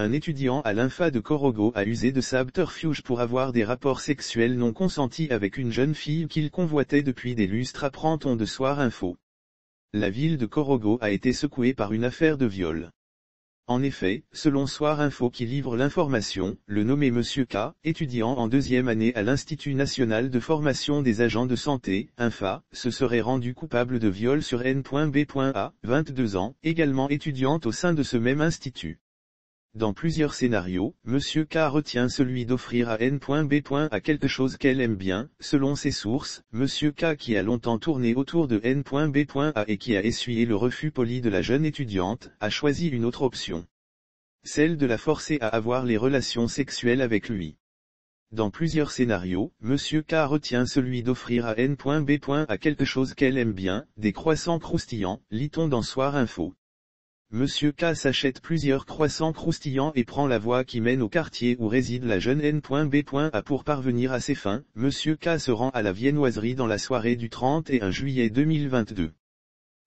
Un étudiant à l'Infa de Corogo a usé de subterfuge pour avoir des rapports sexuels non consentis avec une jeune fille qu'il convoitait depuis des lustres apprend-on de Soir Info. La ville de Corogo a été secouée par une affaire de viol. En effet, selon Soir Info qui livre l'information, le nommé M. K, étudiant en deuxième année à l'Institut national de formation des agents de santé, INFA, se serait rendu coupable de viol sur N.B.A, 22 ans, également étudiante au sein de ce même institut. Dans plusieurs scénarios, M. K retient celui d'offrir à N.B. à quelque chose qu'elle aime bien, selon ses sources, M. K qui a longtemps tourné autour de N.B. et qui a essuyé le refus poli de la jeune étudiante, a choisi une autre option. Celle de la forcer à avoir les relations sexuelles avec lui. Dans plusieurs scénarios, M. K retient celui d'offrir à N.B. à quelque chose qu'elle aime bien, des croissants croustillants, lit-on dans Soir Info. Monsieur K s'achète plusieurs croissants croustillants et prend la voie qui mène au quartier où réside la jeune N.B.A. pour parvenir à ses fins, Monsieur K se rend à la viennoiserie dans la soirée du 31 juillet 2022.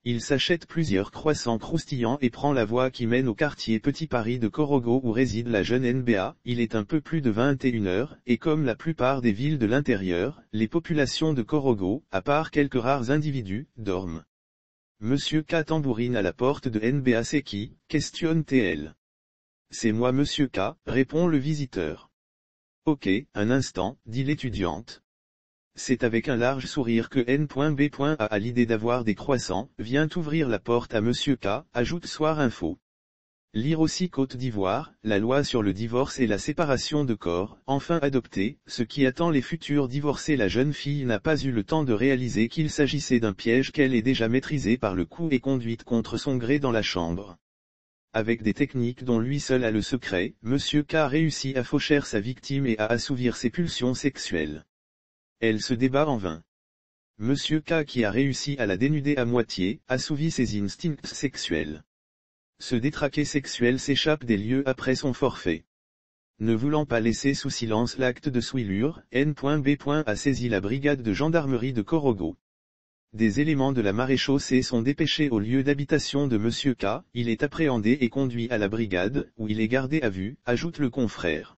Il s'achète plusieurs croissants croustillants et prend la voie qui mène au quartier Petit Paris de Corogo où réside la jeune NBA. Il est un peu plus de 21 heures, et comme la plupart des villes de l'intérieur, les populations de Corogo, à part quelques rares individus, dorment. Monsieur K tambourine à la porte de NBA c'est qui, questionne TL. C'est moi monsieur K, répond le visiteur. Ok, un instant, dit l'étudiante. C'est avec un large sourire que N.B.A. à l'idée d'avoir des croissants, vient ouvrir la porte à monsieur K, ajoute Soir Info. Lire aussi Côte d'Ivoire, la loi sur le divorce et la séparation de corps, enfin adoptée, ce qui attend les futurs divorcés la jeune fille n'a pas eu le temps de réaliser qu'il s'agissait d'un piège qu'elle est déjà maîtrisée par le coup et conduite contre son gré dans la chambre. Avec des techniques dont lui seul a le secret, M. K réussit à faucher sa victime et à assouvir ses pulsions sexuelles. Elle se débat en vain. M. K qui a réussi à la dénuder à moitié, assouvit ses instincts sexuels ce détraqué sexuel s'échappe des lieux après son forfait. Ne voulant pas laisser sous silence l'acte de souillure, N.B. a saisi la brigade de gendarmerie de Corogo. Des éléments de la maréchaussée sont dépêchés au lieu d'habitation de M. K, il est appréhendé et conduit à la brigade, où il est gardé à vue, ajoute le confrère.